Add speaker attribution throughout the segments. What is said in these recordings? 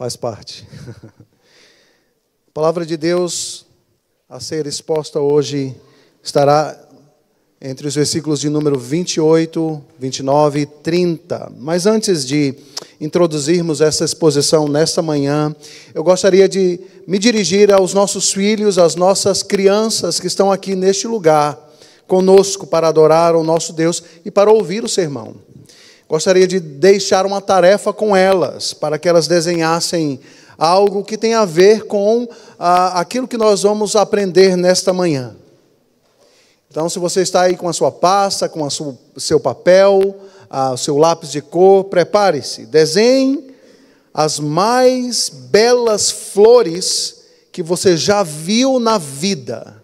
Speaker 1: faz parte. A palavra de Deus a ser exposta hoje estará entre os versículos de número 28, 29 e 30. Mas antes de introduzirmos essa exposição nesta manhã, eu gostaria de me dirigir aos nossos filhos, às nossas crianças que estão aqui neste lugar conosco para adorar o nosso Deus e para ouvir o sermão. Gostaria de deixar uma tarefa com elas, para que elas desenhassem algo que tem a ver com ah, aquilo que nós vamos aprender nesta manhã. Então, se você está aí com a sua pasta, com o seu papel, ah, o seu lápis de cor, prepare-se, desenhe as mais belas flores que você já viu na vida.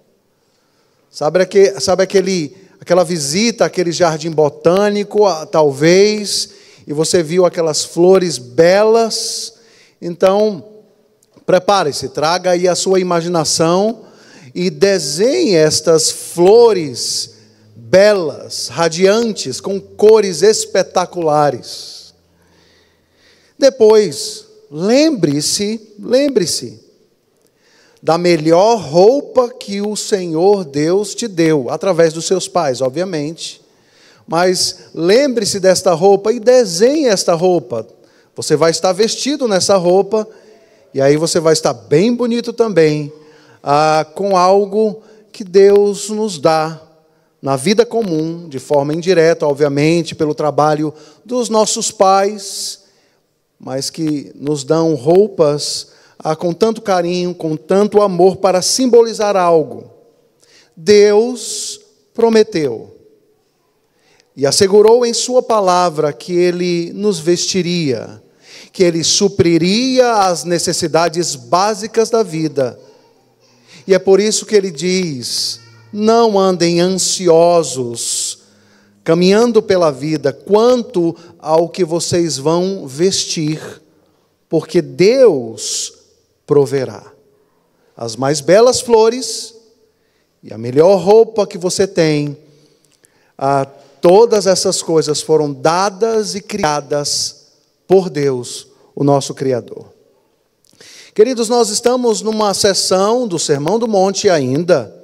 Speaker 1: Sabe aquele, sabe aquele aquela visita àquele jardim botânico, ah, talvez, e você viu aquelas flores belas. Então, prepare-se, traga aí a sua imaginação e desenhe estas flores belas, radiantes, com cores espetaculares. Depois, lembre-se, lembre-se da melhor roupa que o Senhor Deus te deu, através dos seus pais, obviamente. Mas lembre-se desta roupa e desenhe esta roupa. Você vai estar vestido nessa roupa, e aí você vai estar bem bonito também, ah, com algo que Deus nos dá na vida comum, de forma indireta, obviamente, pelo trabalho dos nossos pais, mas que nos dão roupas ah, com tanto carinho, com tanto amor, para simbolizar algo. Deus prometeu e assegurou em Sua palavra que Ele nos vestiria, que Ele supriria as necessidades básicas da vida. E é por isso que Ele diz: não andem ansiosos, caminhando pela vida, quanto ao que vocês vão vestir, porque Deus proverá. As mais belas flores e a melhor roupa que você tem, ah, todas essas coisas foram dadas e criadas por Deus, o nosso Criador. Queridos, nós estamos numa sessão do Sermão do Monte ainda,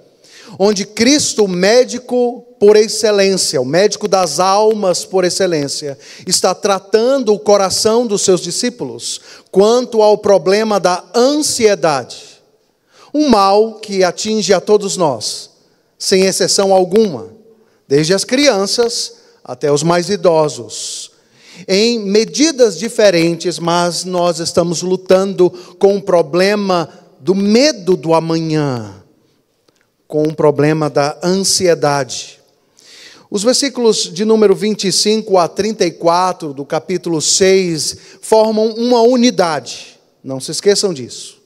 Speaker 1: onde Cristo, o médico por excelência, o médico das almas por excelência, está tratando o coração dos seus discípulos quanto ao problema da ansiedade, um mal que atinge a todos nós, sem exceção alguma, desde as crianças até os mais idosos em medidas diferentes, mas nós estamos lutando com o problema do medo do amanhã com o problema da ansiedade. Os versículos de número 25 a 34 do capítulo 6 formam uma unidade, não se esqueçam disso.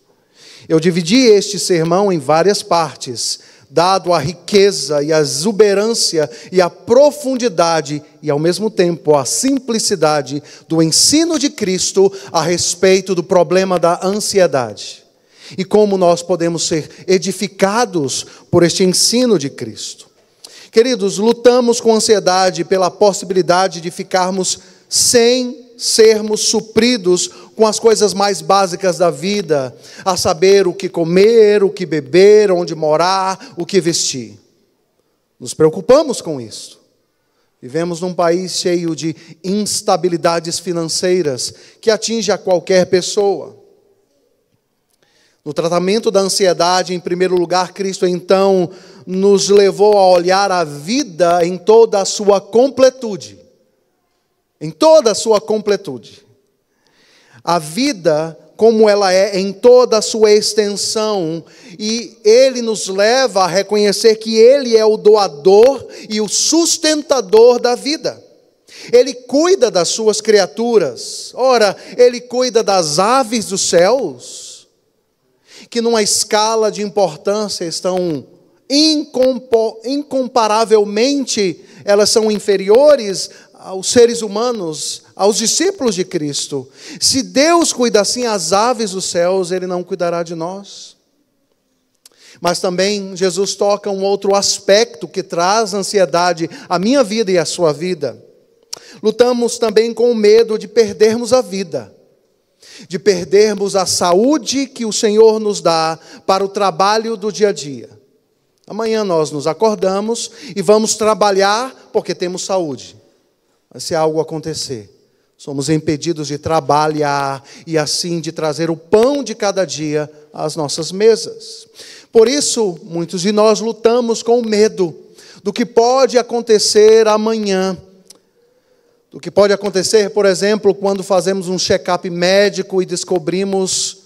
Speaker 1: Eu dividi este sermão em várias partes, dado a riqueza e a exuberância e a profundidade e ao mesmo tempo a simplicidade do ensino de Cristo a respeito do problema da ansiedade e como nós podemos ser edificados por este ensino de Cristo. Queridos, lutamos com ansiedade pela possibilidade de ficarmos sem sermos supridos com as coisas mais básicas da vida, a saber o que comer, o que beber, onde morar, o que vestir. Nos preocupamos com isso. Vivemos num país cheio de instabilidades financeiras que atinge a qualquer pessoa. No tratamento da ansiedade, em primeiro lugar, Cristo então nos levou a olhar a vida em toda a sua completude. Em toda a sua completude. A vida como ela é em toda a sua extensão, e ele nos leva a reconhecer que ele é o doador e o sustentador da vida. Ele cuida das suas criaturas. Ora, ele cuida das aves dos céus, que numa escala de importância estão incomparavelmente, elas são inferiores aos seres humanos, aos discípulos de Cristo. Se Deus cuida assim as aves dos céus, ele não cuidará de nós. Mas também Jesus toca um outro aspecto que traz ansiedade à minha vida e à sua vida. Lutamos também com o medo de perdermos a vida de perdermos a saúde que o Senhor nos dá para o trabalho do dia a dia. Amanhã nós nos acordamos e vamos trabalhar porque temos saúde. Mas se algo acontecer, somos impedidos de trabalhar e assim de trazer o pão de cada dia às nossas mesas. Por isso, muitos de nós lutamos com o medo do que pode acontecer amanhã do que pode acontecer, por exemplo, quando fazemos um check-up médico e descobrimos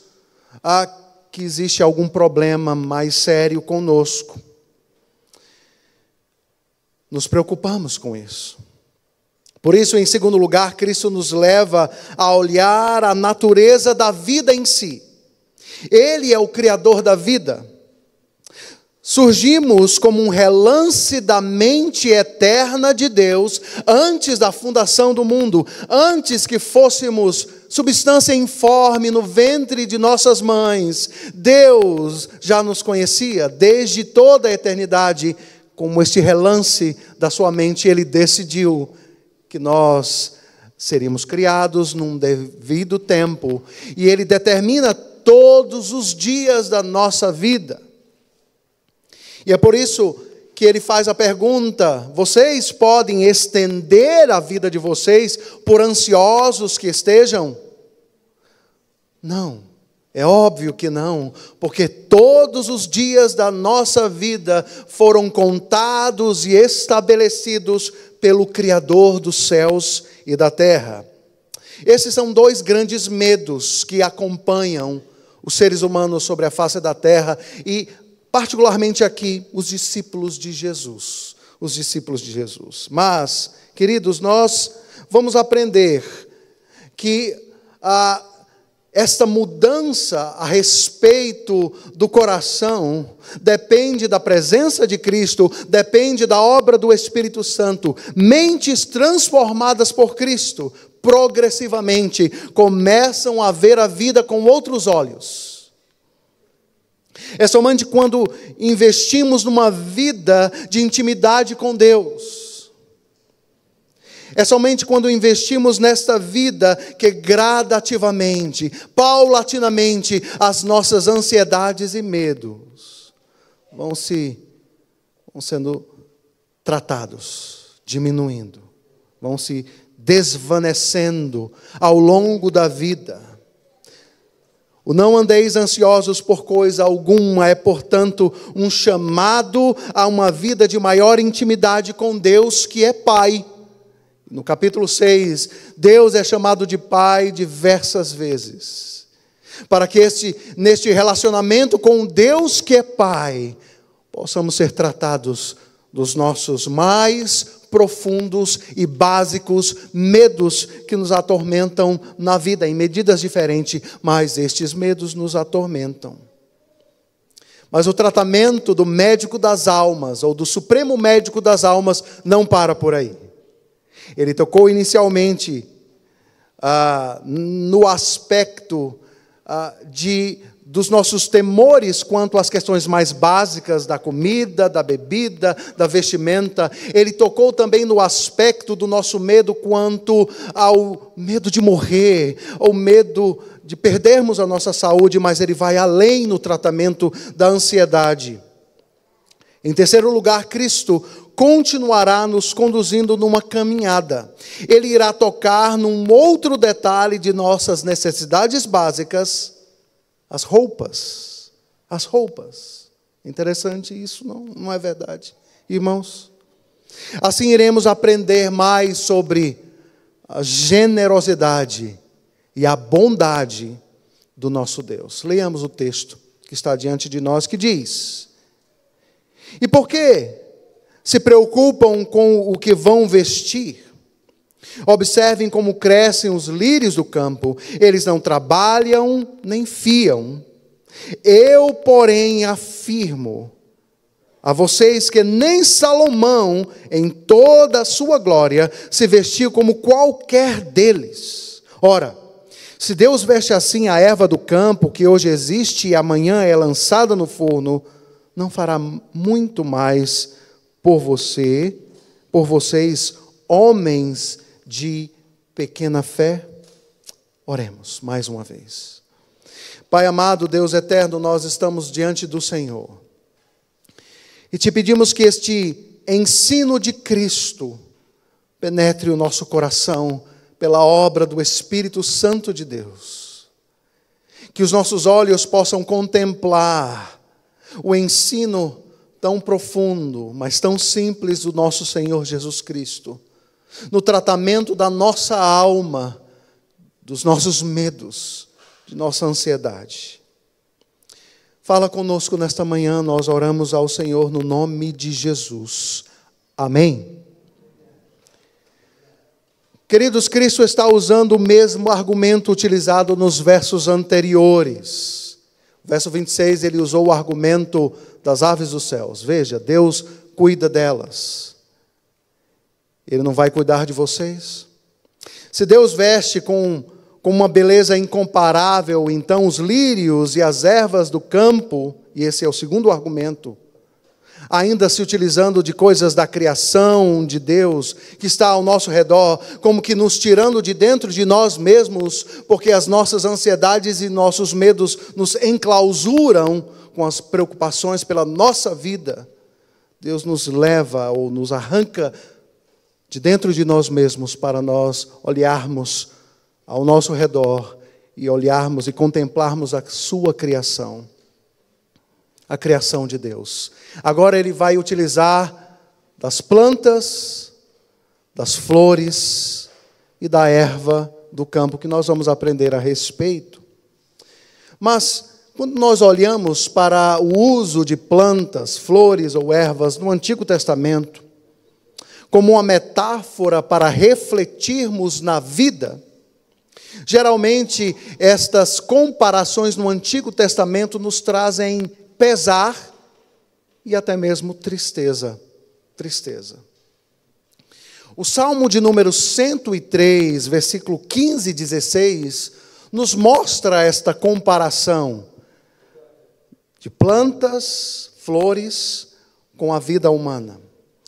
Speaker 1: ah, que existe algum problema mais sério conosco. Nos preocupamos com isso. Por isso, em segundo lugar, Cristo nos leva a olhar a natureza da vida em si. Ele é o Criador da vida. Surgimos como um relance da mente eterna de Deus antes da fundação do mundo, antes que fôssemos substância informe no ventre de nossas mães. Deus já nos conhecia desde toda a eternidade, como este relance da sua mente, ele decidiu que nós seríamos criados num devido tempo, e ele determina todos os dias da nossa vida. E é por isso que ele faz a pergunta: vocês podem estender a vida de vocês por ansiosos que estejam? Não. É óbvio que não, porque todos os dias da nossa vida foram contados e estabelecidos pelo Criador dos céus e da terra. Esses são dois grandes medos que acompanham os seres humanos sobre a face da terra e particularmente aqui, os discípulos de Jesus. Os discípulos de Jesus. Mas, queridos, nós vamos aprender que a ah, esta mudança a respeito do coração depende da presença de Cristo, depende da obra do Espírito Santo. Mentes transformadas por Cristo, progressivamente, começam a ver a vida com outros olhos é somente quando investimos numa vida de intimidade com Deus. É somente quando investimos nesta vida que gradativamente, paulatinamente, as nossas ansiedades e medos vão se vão sendo tratados, diminuindo, vão se desvanecendo ao longo da vida o não andeis ansiosos por coisa alguma é, portanto, um chamado a uma vida de maior intimidade com Deus, que é Pai. No capítulo 6, Deus é chamado de Pai diversas vezes. Para que este, neste relacionamento com Deus, que é Pai, possamos ser tratados dos nossos mais profundos e básicos medos que nos atormentam na vida, em medidas diferentes, mas estes medos nos atormentam. Mas o tratamento do médico das almas, ou do supremo médico das almas, não para por aí. Ele tocou inicialmente ah, no aspecto ah, de dos nossos temores quanto às questões mais básicas da comida, da bebida, da vestimenta. Ele tocou também no aspecto do nosso medo quanto ao medo de morrer, ou medo de perdermos a nossa saúde, mas ele vai além no tratamento da ansiedade. Em terceiro lugar, Cristo continuará nos conduzindo numa caminhada. Ele irá tocar num outro detalhe de nossas necessidades básicas as roupas. As roupas. Interessante, isso não, não é verdade, irmãos. Assim iremos aprender mais sobre a generosidade e a bondade do nosso Deus. Leiamos o texto que está diante de nós que diz: E por que se preocupam com o que vão vestir? Observem como crescem os lírios do campo, eles não trabalham nem fiam. Eu, porém, afirmo a vocês que nem Salomão, em toda a sua glória, se vestiu como qualquer deles. Ora, se Deus veste assim a erva do campo, que hoje existe e amanhã é lançada no forno, não fará muito mais por você, por vocês, homens de pequena fé? Oremos mais uma vez. Pai amado, Deus eterno, nós estamos diante do Senhor e te pedimos que este ensino de Cristo penetre o nosso coração pela obra do Espírito Santo de Deus. Que os nossos olhos possam contemplar o ensino tão profundo, mas tão simples do nosso Senhor Jesus Cristo no tratamento da nossa alma, dos nossos medos, de nossa ansiedade. Fala conosco nesta manhã, nós oramos ao Senhor no nome de Jesus. Amém. Queridos, Cristo está usando o mesmo argumento utilizado nos versos anteriores. Verso 26, ele usou o argumento das aves dos céus. Veja, Deus cuida delas. Ele não vai cuidar de vocês? Se Deus veste com, com uma beleza incomparável, então os lírios e as ervas do campo, e esse é o segundo argumento, ainda se utilizando de coisas da criação de Deus que está ao nosso redor, como que nos tirando de dentro de nós mesmos, porque as nossas ansiedades e nossos medos nos enclausuram com as preocupações pela nossa vida. Deus nos leva ou nos arranca de dentro de nós mesmos para nós olharmos ao nosso redor e olharmos e contemplarmos a sua criação, a criação de Deus. Agora ele vai utilizar das plantas, das flores e da erva do campo que nós vamos aprender a respeito. Mas quando nós olhamos para o uso de plantas, flores ou ervas no Antigo Testamento, como uma metáfora para refletirmos na vida, geralmente estas comparações no Antigo Testamento nos trazem pesar e até mesmo tristeza. Tristeza. O Salmo de número 103, versículo 15 e 16, nos mostra esta comparação de plantas, flores com a vida humana.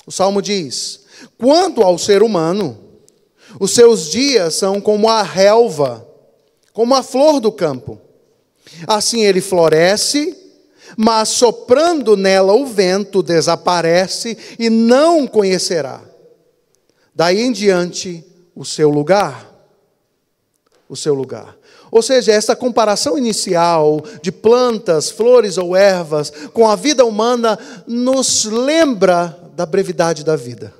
Speaker 1: O salmo diz: Quanto ao ser humano, os seus dias são como a relva, como a flor do campo. Assim ele floresce, mas soprando nela o vento, desaparece e não conhecerá. Daí em diante, o seu lugar. O seu lugar. Ou seja, essa comparação inicial de plantas, flores ou ervas com a vida humana nos lembra da brevidade da vida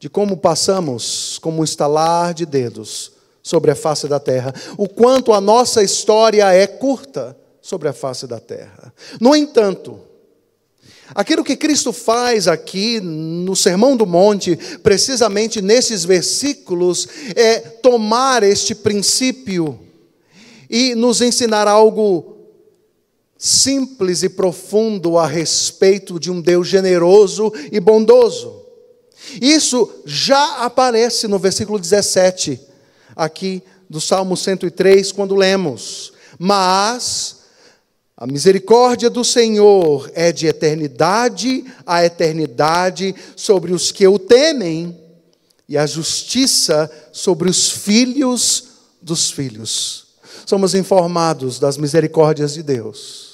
Speaker 1: de como passamos como um estalar de dedos sobre a face da terra, o quanto a nossa história é curta sobre a face da terra. No entanto, aquilo que Cristo faz aqui no Sermão do Monte, precisamente nesses versículos, é tomar este princípio e nos ensinar algo simples e profundo a respeito de um Deus generoso e bondoso. Isso já aparece no versículo 17, aqui do Salmo 103, quando lemos: Mas a misericórdia do Senhor é de eternidade a eternidade sobre os que o temem, e a justiça sobre os filhos dos filhos. Somos informados das misericórdias de Deus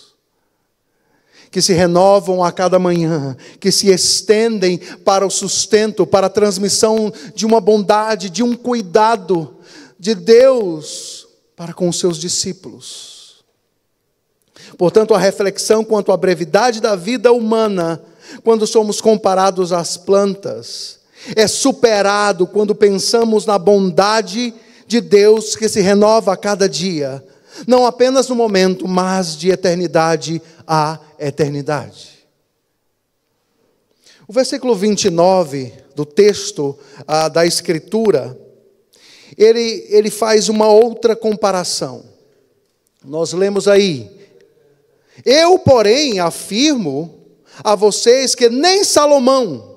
Speaker 1: que se renovam a cada manhã, que se estendem para o sustento, para a transmissão de uma bondade, de um cuidado de Deus para com os seus discípulos. Portanto, a reflexão quanto à brevidade da vida humana, quando somos comparados às plantas, é superado quando pensamos na bondade de Deus que se renova a cada dia não apenas no momento, mas de eternidade a eternidade. O versículo 29 do texto ah, da Escritura, ele, ele faz uma outra comparação. Nós lemos aí: Eu, porém, afirmo a vocês que nem Salomão,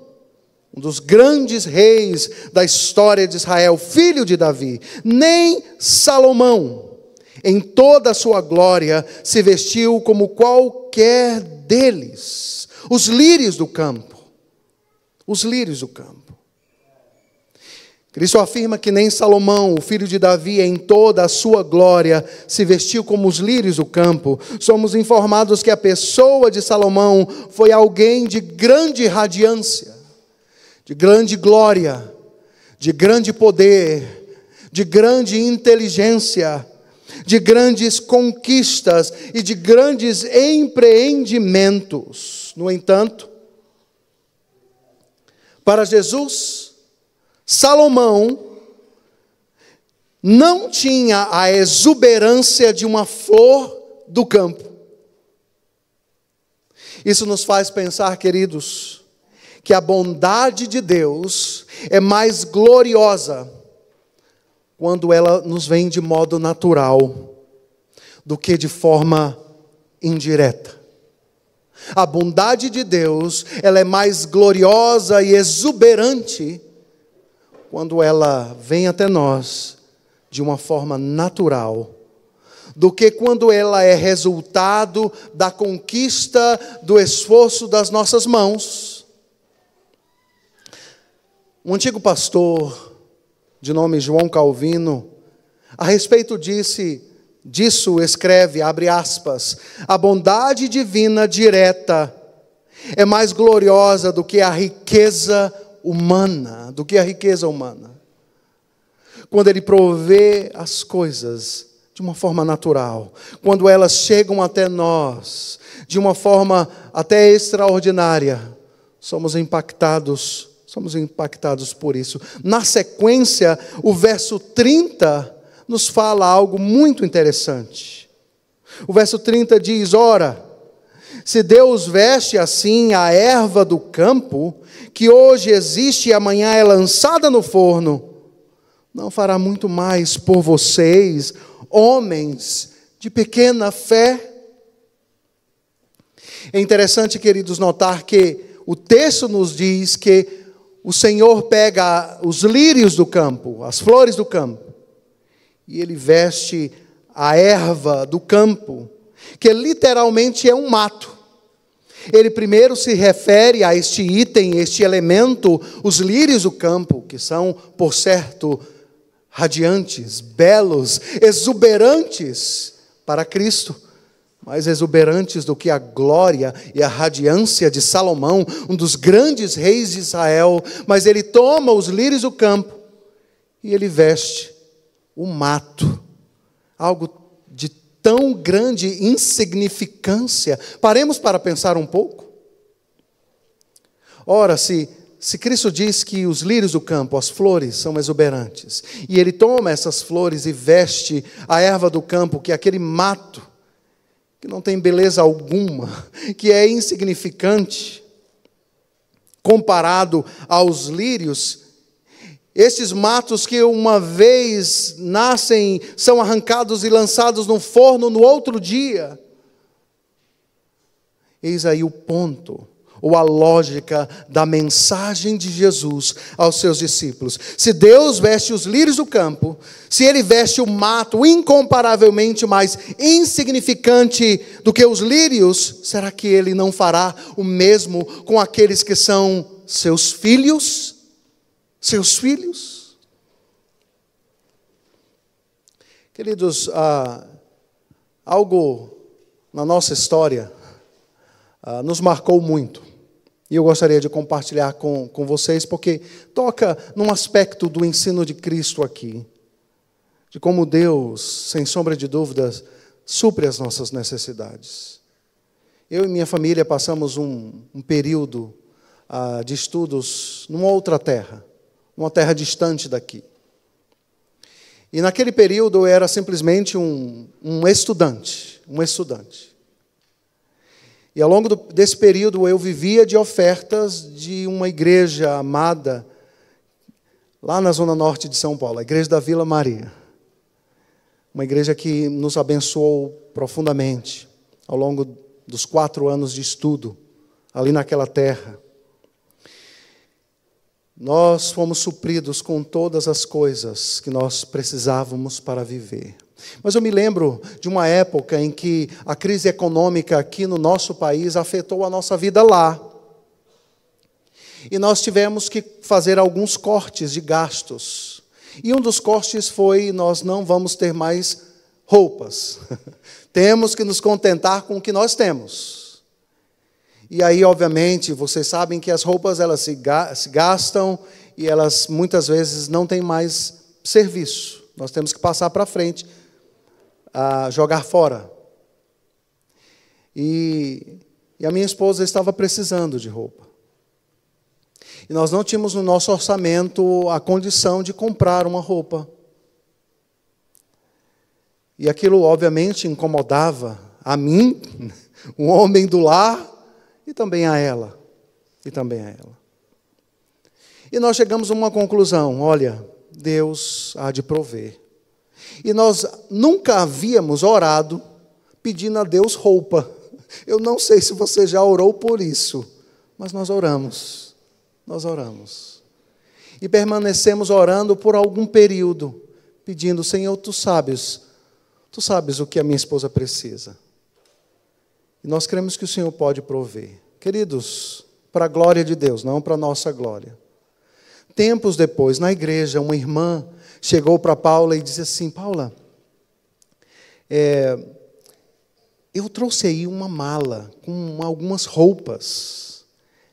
Speaker 1: um dos grandes reis da história de Israel, filho de Davi, nem Salomão, em toda a sua glória, se vestiu como qualquer deles, os lírios do campo. Os lírios do campo. Cristo afirma que nem Salomão, o filho de Davi, em toda a sua glória, se vestiu como os lírios do campo. Somos informados que a pessoa de Salomão foi alguém de grande radiância, de grande glória, de grande poder, de grande inteligência, de grandes conquistas e de grandes empreendimentos. No entanto, para Jesus, Salomão não tinha a exuberância de uma flor do campo. Isso nos faz pensar, queridos, que a bondade de Deus é mais gloriosa quando ela nos vem de modo natural do que de forma indireta. A bondade de Deus, ela é mais gloriosa e exuberante quando ela vem até nós de uma forma natural do que quando ela é resultado da conquista do esforço das nossas mãos. Um antigo pastor de nome João Calvino, a respeito disse, disso escreve, abre aspas, a bondade divina direta é mais gloriosa do que a riqueza humana, do que a riqueza humana. Quando ele provê as coisas de uma forma natural, quando elas chegam até nós de uma forma até extraordinária, somos impactados Somos impactados por isso. Na sequência, o verso 30 nos fala algo muito interessante. O verso 30 diz: Ora, se Deus veste assim a erva do campo, que hoje existe e amanhã é lançada no forno, não fará muito mais por vocês, homens de pequena fé? É interessante, queridos, notar que o texto nos diz que o Senhor pega os lírios do campo, as flores do campo, e ele veste a erva do campo, que literalmente é um mato. Ele primeiro se refere a este item, este elemento, os lírios do campo, que são, por certo, radiantes, belos, exuberantes para Cristo mais exuberantes do que a glória e a radiância de Salomão, um dos grandes reis de Israel, mas ele toma os lírios do campo e ele veste o mato, algo de tão grande insignificância. Paremos para pensar um pouco. Ora, se se Cristo diz que os lírios do campo, as flores, são exuberantes, e ele toma essas flores e veste a erva do campo, que é aquele mato que não tem beleza alguma, que é insignificante, comparado aos lírios, esses matos que uma vez nascem, são arrancados e lançados no forno no outro dia. Eis aí o ponto ou a lógica da mensagem de Jesus aos seus discípulos. Se Deus veste os lírios do campo, se ele veste o mato incomparavelmente mais insignificante do que os lírios, será que ele não fará o mesmo com aqueles que são seus filhos? Seus filhos? Queridos, ah, algo na nossa história ah, nos marcou muito. E eu gostaria de compartilhar com, com vocês, porque toca num aspecto do ensino de Cristo aqui, de como Deus, sem sombra de dúvidas, supre as nossas necessidades. Eu e minha família passamos um, um período ah, de estudos numa outra terra, numa terra distante daqui. E naquele período eu era simplesmente um, um estudante, um estudante. E ao longo do, desse período eu vivia de ofertas de uma igreja amada, lá na zona norte de São Paulo, a igreja da Vila Maria. Uma igreja que nos abençoou profundamente ao longo dos quatro anos de estudo ali naquela terra. Nós fomos supridos com todas as coisas que nós precisávamos para viver. Mas eu me lembro de uma época em que a crise econômica aqui no nosso país afetou a nossa vida lá. E nós tivemos que fazer alguns cortes de gastos. E um dos cortes foi: nós não vamos ter mais roupas. temos que nos contentar com o que nós temos. E aí, obviamente, vocês sabem que as roupas elas se gastam e elas muitas vezes não têm mais serviço. Nós temos que passar para frente a jogar fora. E, e a minha esposa estava precisando de roupa. E nós não tínhamos no nosso orçamento a condição de comprar uma roupa. E aquilo, obviamente, incomodava a mim, o homem do lar, e também a ela. E também a ela. E nós chegamos a uma conclusão: olha, Deus há de prover. E nós nunca havíamos orado pedindo a Deus roupa. Eu não sei se você já orou por isso, mas nós oramos. Nós oramos. E permanecemos orando por algum período, pedindo, Senhor, tu sabes, tu sabes o que a minha esposa precisa. E nós cremos que o Senhor pode prover. Queridos, para a glória de Deus, não para a nossa glória. Tempos depois, na igreja, uma irmã chegou para Paula e disse assim: Paula, é, eu trouxe aí uma mala com algumas roupas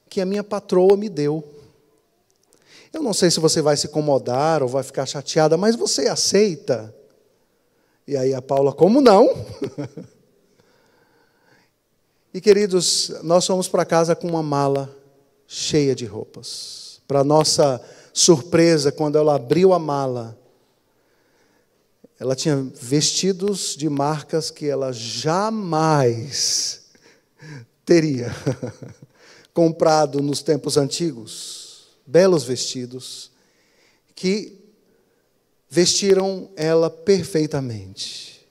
Speaker 1: que a minha patroa me deu. Eu não sei se você vai se incomodar ou vai ficar chateada, mas você aceita? E aí a Paula, como não? e queridos, nós fomos para casa com uma mala cheia de roupas. Para nossa surpresa quando ela abriu a mala. Ela tinha vestidos de marcas que ela jamais teria comprado nos tempos antigos. Belos vestidos que vestiram ela perfeitamente.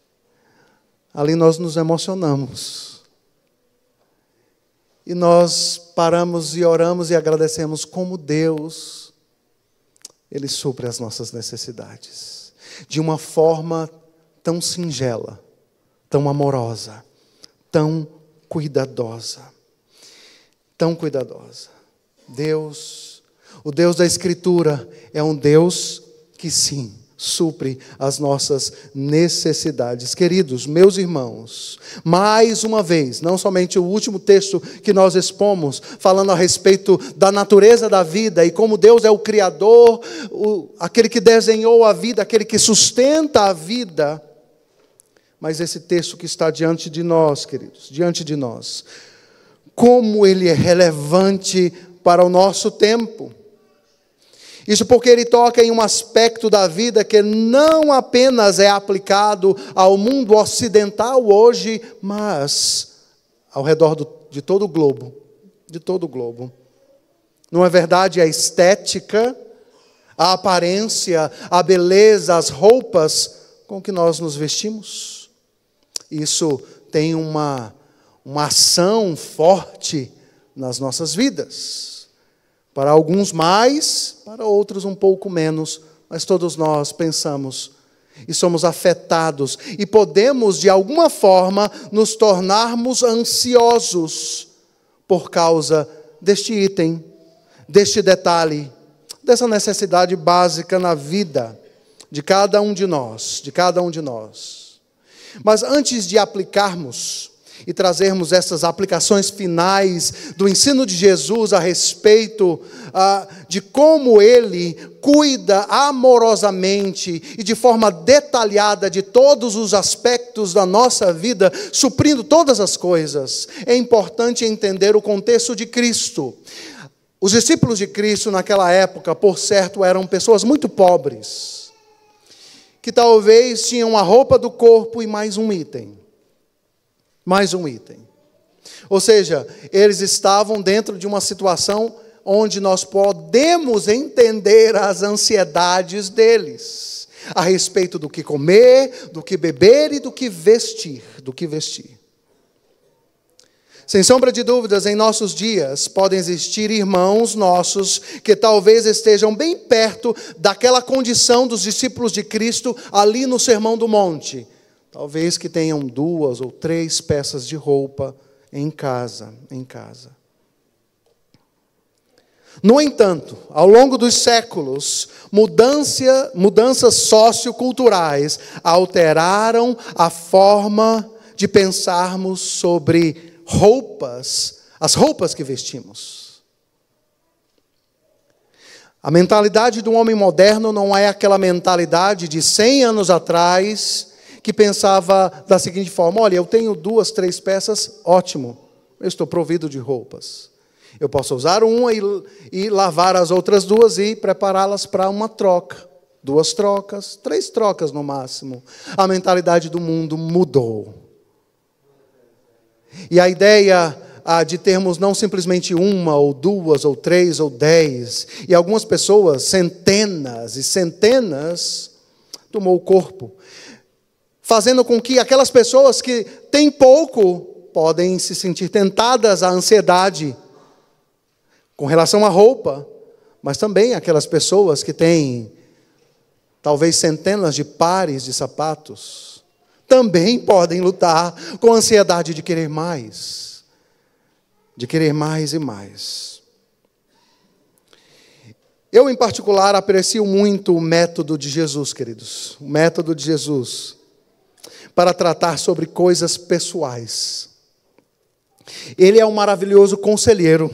Speaker 1: Ali nós nos emocionamos. E nós paramos e oramos e agradecemos como Deus ele supre as nossas necessidades de uma forma tão singela, tão amorosa, tão cuidadosa. Tão cuidadosa. Deus, o Deus da Escritura, é um Deus que sim supre as nossas necessidades. Queridos, meus irmãos, mais uma vez, não somente o último texto que nós expomos, falando a respeito da natureza da vida e como Deus é o Criador, o, aquele que desenhou a vida, aquele que sustenta a vida, mas esse texto que está diante de nós, queridos, diante de nós, como ele é relevante para o nosso tempo. Isso porque ele toca em um aspecto da vida que não apenas é aplicado ao mundo ocidental hoje, mas ao redor do, de todo o globo. De todo o globo. Não é verdade a estética, a aparência, a beleza, as roupas com que nós nos vestimos? Isso tem uma, uma ação forte nas nossas vidas. Para alguns mais, para outros um pouco menos, mas todos nós pensamos e somos afetados e podemos, de alguma forma, nos tornarmos ansiosos por causa deste item, deste detalhe, dessa necessidade básica na vida de cada um de nós, de cada um de nós. Mas antes de aplicarmos e trazermos essas aplicações finais do ensino de Jesus a respeito ah, de como ele cuida amorosamente e de forma detalhada de todos os aspectos da nossa vida, suprindo todas as coisas. É importante entender o contexto de Cristo. Os discípulos de Cristo naquela época, por certo, eram pessoas muito pobres, que talvez tinham a roupa do corpo e mais um item. Mais um item. Ou seja, eles estavam dentro de uma situação onde nós podemos entender as ansiedades deles a respeito do que comer, do que beber e do que vestir, do que vestir. Sem sombra de dúvidas, em nossos dias podem existir irmãos nossos que talvez estejam bem perto daquela condição dos discípulos de Cristo ali no Sermão do Monte, Talvez que tenham duas ou três peças de roupa em casa, em casa. No entanto, ao longo dos séculos, mudança, mudanças socioculturais alteraram a forma de pensarmos sobre roupas, as roupas que vestimos. A mentalidade do homem moderno não é aquela mentalidade de 100 anos atrás, que pensava da seguinte forma: olha, eu tenho duas, três peças, ótimo, eu estou provido de roupas. Eu posso usar uma e, e lavar as outras duas e prepará-las para uma troca. Duas trocas, três trocas no máximo. A mentalidade do mundo mudou. E a ideia ah, de termos não simplesmente uma, ou duas, ou três, ou dez, e algumas pessoas, centenas e centenas, tomou o corpo fazendo com que aquelas pessoas que têm pouco podem se sentir tentadas à ansiedade com relação à roupa, mas também aquelas pessoas que têm talvez centenas de pares de sapatos também podem lutar com a ansiedade de querer mais, de querer mais e mais. Eu, em particular, aprecio muito o método de Jesus, queridos. O método de Jesus para tratar sobre coisas pessoais. Ele é um maravilhoso conselheiro.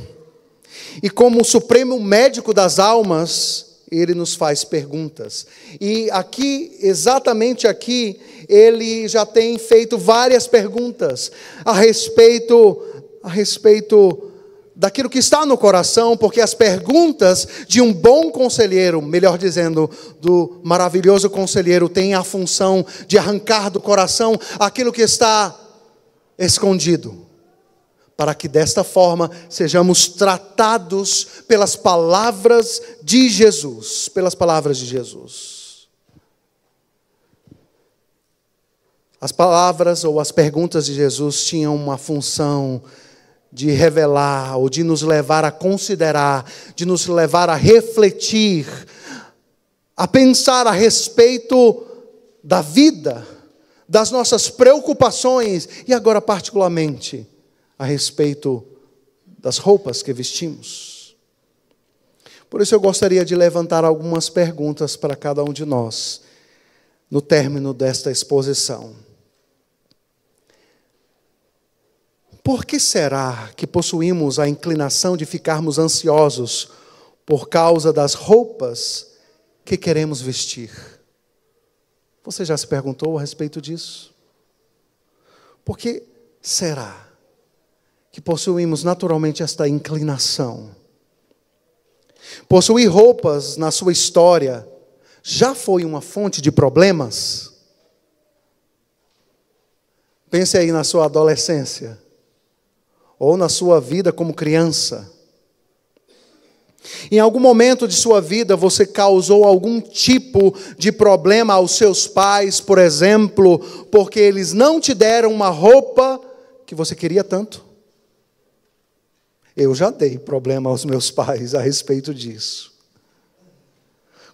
Speaker 1: E como o supremo médico das almas, ele nos faz perguntas. E aqui, exatamente aqui, ele já tem feito várias perguntas a respeito a respeito daquilo que está no coração, porque as perguntas de um bom conselheiro, melhor dizendo, do maravilhoso conselheiro, têm a função de arrancar do coração aquilo que está escondido, para que desta forma sejamos tratados pelas palavras de Jesus, pelas palavras de Jesus. As palavras ou as perguntas de Jesus tinham uma função de revelar ou de nos levar a considerar, de nos levar a refletir, a pensar a respeito da vida, das nossas preocupações e agora, particularmente, a respeito das roupas que vestimos. Por isso, eu gostaria de levantar algumas perguntas para cada um de nós no término desta exposição. Por que será que possuímos a inclinação de ficarmos ansiosos por causa das roupas que queremos vestir? Você já se perguntou a respeito disso? Por que será que possuímos naturalmente esta inclinação? Possuir roupas na sua história já foi uma fonte de problemas? Pense aí na sua adolescência ou na sua vida como criança. Em algum momento de sua vida você causou algum tipo de problema aos seus pais, por exemplo, porque eles não te deram uma roupa que você queria tanto? Eu já dei problema aos meus pais a respeito disso.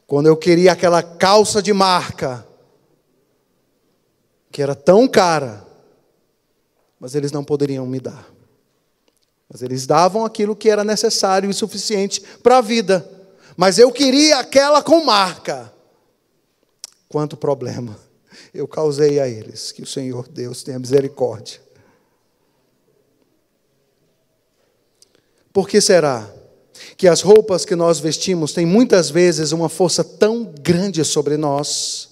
Speaker 1: Quando eu queria aquela calça de marca, que era tão cara, mas eles não poderiam me dar. Mas eles davam aquilo que era necessário e suficiente para a vida. Mas eu queria aquela com marca. Quanto problema eu causei a eles. Que o Senhor Deus tenha misericórdia. Por que será que as roupas que nós vestimos têm muitas vezes uma força tão grande sobre nós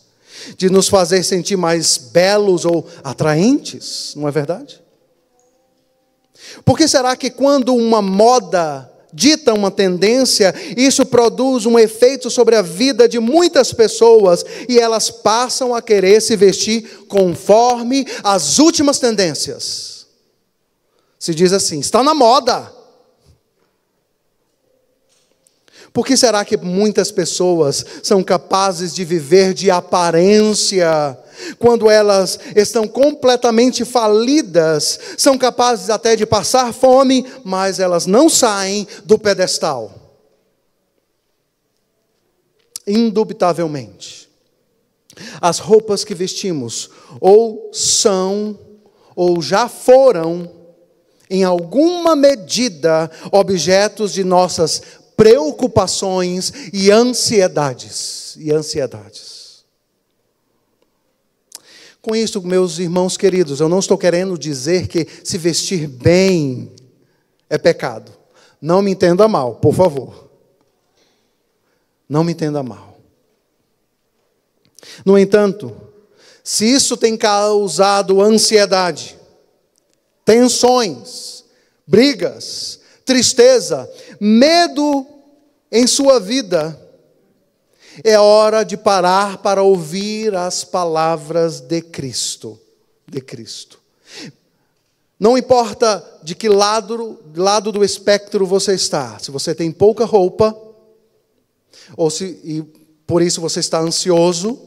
Speaker 1: de nos fazer sentir mais belos ou atraentes? Não é verdade? Por que será que quando uma moda dita uma tendência, isso produz um efeito sobre a vida de muitas pessoas e elas passam a querer se vestir conforme as últimas tendências? Se diz assim: está na moda. Por que será que muitas pessoas são capazes de viver de aparência? Quando elas estão completamente falidas, são capazes até de passar fome, mas elas não saem do pedestal. Indubitavelmente, as roupas que vestimos ou são ou já foram, em alguma medida, objetos de nossas preocupações e ansiedades. E ansiedades. Com isso, meus irmãos queridos, eu não estou querendo dizer que se vestir bem é pecado. Não me entenda mal, por favor. Não me entenda mal. No entanto, se isso tem causado ansiedade, tensões, brigas, tristeza, medo em sua vida, é hora de parar para ouvir as palavras de Cristo, de Cristo. Não importa de que lado, lado do espectro você está, se você tem pouca roupa, ou se e por isso você está ansioso,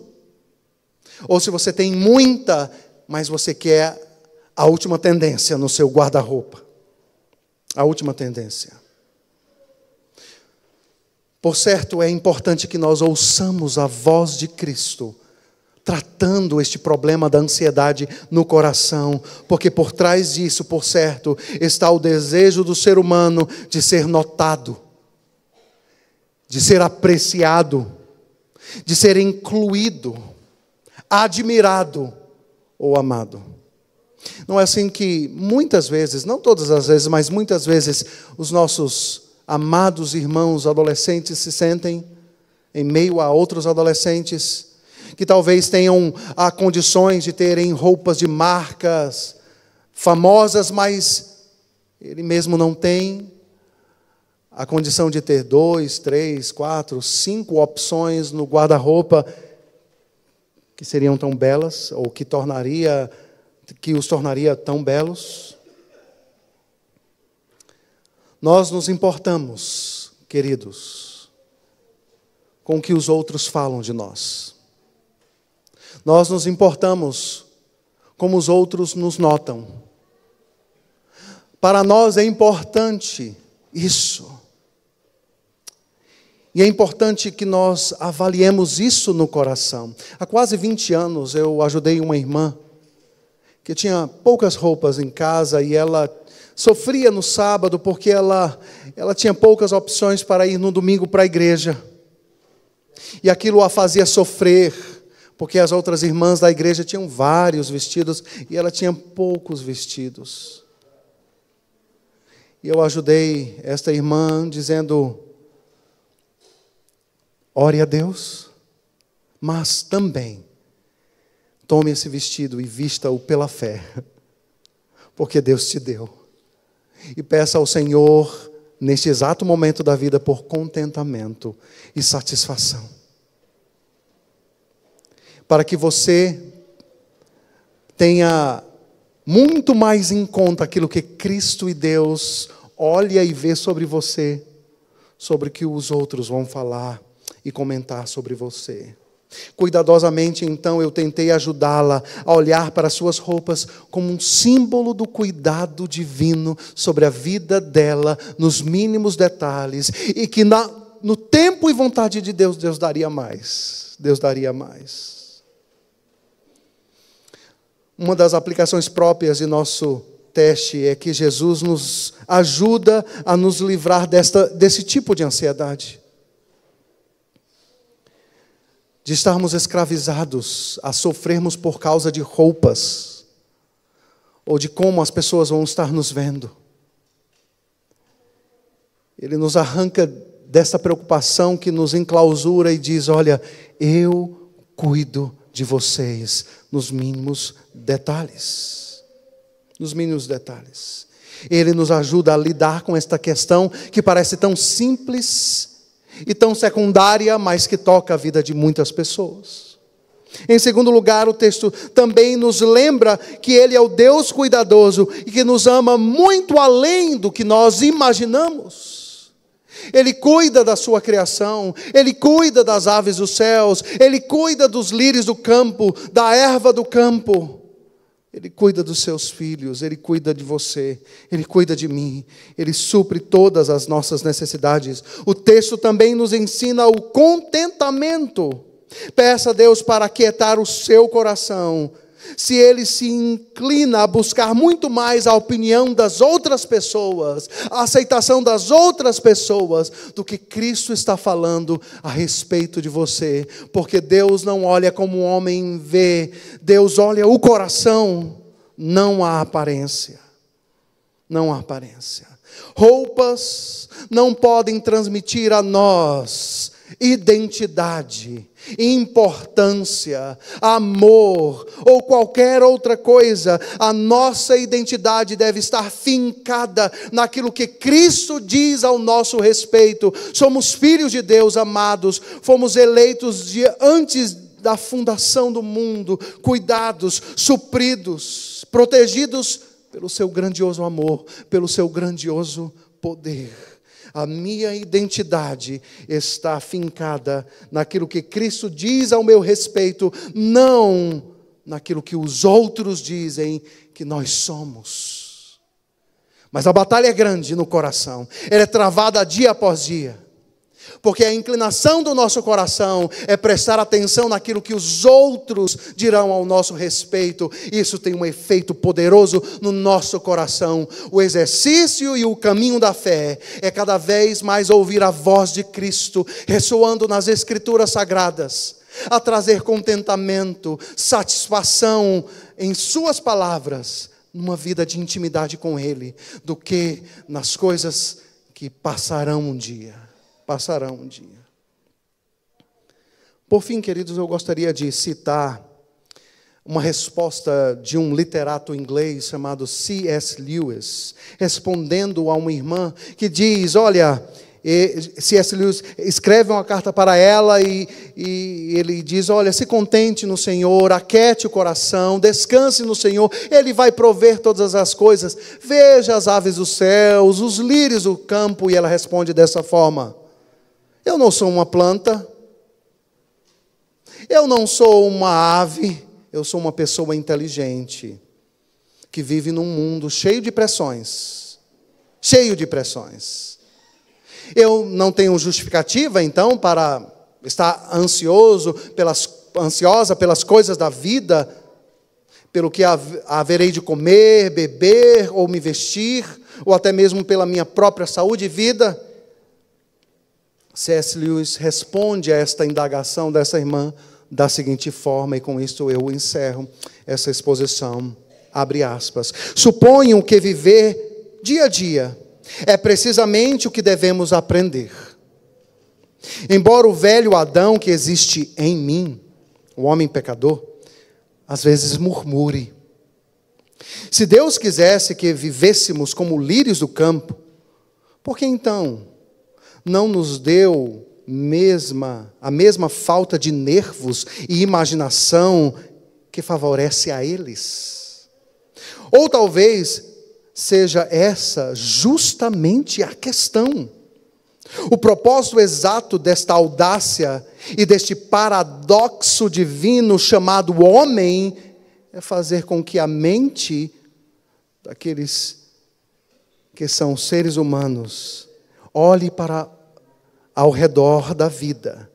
Speaker 1: ou se você tem muita, mas você quer a última tendência no seu guarda-roupa. A última tendência. Por certo, é importante que nós ouçamos a voz de Cristo tratando este problema da ansiedade no coração, porque por trás disso, por certo, está o desejo do ser humano de ser notado, de ser apreciado, de ser incluído, admirado ou amado. Não é assim que muitas vezes, não todas as vezes, mas muitas vezes, os nossos amados irmãos adolescentes se sentem em meio a outros adolescentes que talvez tenham a condições de terem roupas de marcas famosas, mas ele mesmo não tem a condição de ter dois, três, quatro, cinco opções no guarda-roupa que seriam tão belas ou que tornaria que os tornaria tão belos. Nós nos importamos, queridos, com o que os outros falam de nós. Nós nos importamos como os outros nos notam. Para nós é importante isso. E é importante que nós avaliemos isso no coração. Há quase 20 anos eu ajudei uma irmã que tinha poucas roupas em casa e ela sofria no sábado porque ela, ela tinha poucas opções para ir no domingo para a igreja. E aquilo a fazia sofrer, porque as outras irmãs da igreja tinham vários vestidos e ela tinha poucos vestidos. E eu ajudei esta irmã dizendo: ore a Deus, mas também tome esse vestido e vista-o pela fé, porque Deus te deu e peça ao Senhor, neste exato momento da vida, por contentamento e satisfação. Para que você tenha muito mais em conta aquilo que Cristo e Deus olha e vê sobre você, sobre o que os outros vão falar e comentar sobre você. Cuidadosamente, então, eu tentei ajudá-la a olhar para suas roupas como um símbolo do cuidado divino sobre a vida dela, nos mínimos detalhes, e que na, no tempo e vontade de Deus, Deus daria mais. Deus daria mais. Uma das aplicações próprias de nosso teste é que Jesus nos ajuda a nos livrar desta, desse tipo de ansiedade de estarmos escravizados a sofrermos por causa de roupas ou de como as pessoas vão estar nos vendo. Ele nos arranca dessa preocupação que nos enclausura e diz: Olha, eu cuido de vocês nos mínimos detalhes. Nos mínimos detalhes. Ele nos ajuda a lidar com esta questão que parece tão simples e tão secundária, mas que toca a vida de muitas pessoas. Em segundo lugar, o texto também nos lembra que Ele é o Deus cuidadoso e que nos ama muito além do que nós imaginamos. Ele cuida da sua criação, ele cuida das aves dos céus, ele cuida dos lírios do campo, da erva do campo. Ele cuida dos seus filhos, Ele cuida de você, Ele cuida de mim, Ele supre todas as nossas necessidades. O texto também nos ensina o contentamento. Peça a Deus para aquietar o seu coração se ele se inclina a buscar muito mais a opinião das outras pessoas, a aceitação das outras pessoas, do que Cristo está falando a respeito de você, porque Deus não olha como o homem vê, Deus olha o coração, não a aparência. Não a aparência. Roupas não podem transmitir a nós identidade, importância, amor ou qualquer outra coisa, a nossa identidade deve estar fincada naquilo que Cristo diz ao nosso respeito. Somos filhos de Deus amados, fomos eleitos de antes da fundação do mundo, cuidados, supridos, protegidos pelo seu grandioso amor, pelo seu grandioso poder a minha identidade está afincada naquilo que Cristo diz ao meu respeito, não naquilo que os outros dizem que nós somos. Mas a batalha é grande no coração, ela é travada dia após dia. Porque a inclinação do nosso coração é prestar atenção naquilo que os outros dirão ao nosso respeito. Isso tem um efeito poderoso no nosso coração. O exercício e o caminho da fé é cada vez mais ouvir a voz de Cristo ressoando nas Escrituras sagradas, a trazer contentamento, satisfação em Suas palavras, numa vida de intimidade com Ele, do que nas coisas que passarão um dia passará um dia. Por fim, queridos, eu gostaria de citar uma resposta de um literato inglês chamado C.S. Lewis, respondendo a uma irmã que diz: Olha, C.S. Lewis escreve uma carta para ela e, e, ele diz: Olha, se contente no Senhor, aquete o coração, descanse no Senhor, Ele vai prover todas as coisas. Veja as aves dos céus, os lírios do campo, e ela responde dessa forma: eu não sou uma planta, eu não sou uma ave, eu sou uma pessoa inteligente que vive num mundo cheio de pressões. Cheio de pressões. Eu não tenho justificativa, então, para estar ansioso pelas, ansiosa pelas coisas da vida, pelo que haverei de comer, beber ou me vestir, ou até mesmo pela minha própria saúde e vida. C.S. Lewis responde a esta indagação dessa irmã da seguinte forma, e com isso eu encerro essa exposição. Abre aspas. Suponham que viver dia a dia é precisamente o que devemos aprender. Embora o velho Adão que existe em mim, o homem pecador, às vezes murmure. Se Deus quisesse que vivêssemos como lírios do campo, por que então não nos deu mesma a mesma falta de nervos e imaginação que favorece a eles. Ou talvez seja essa justamente a questão. O propósito exato desta audácia e deste paradoxo divino chamado homem é fazer com que a mente daqueles que são seres humanos olhe para ao redor da vida.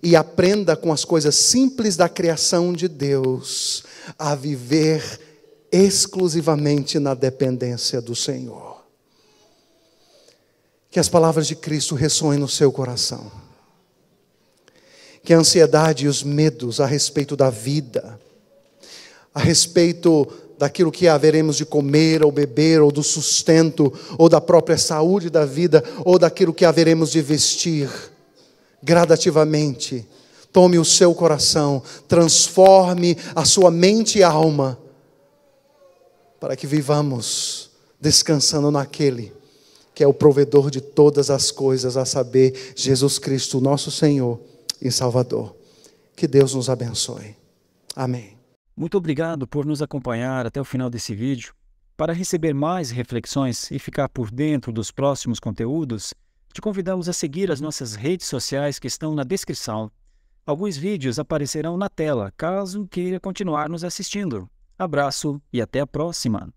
Speaker 1: E aprenda com as coisas simples da criação de Deus a viver exclusivamente na dependência do Senhor. Que as palavras de Cristo ressoem no seu coração. Que a ansiedade e os medos a respeito da vida, a respeito daquilo que haveremos de comer ou beber, ou do sustento, ou da própria saúde da vida, ou daquilo que haveremos de vestir. Gradativamente, tome o seu coração, transforme a sua mente e alma, para que vivamos descansando naquele que é o provedor de todas as coisas, a saber, Jesus Cristo, nosso Senhor e Salvador. Que Deus nos abençoe. Amém. Muito obrigado por nos acompanhar até o final desse vídeo. Para receber mais reflexões e ficar por dentro dos próximos conteúdos, te convidamos a seguir as nossas redes sociais que estão na descrição. Alguns vídeos aparecerão na tela caso queira continuar nos assistindo. Abraço e até a próxima!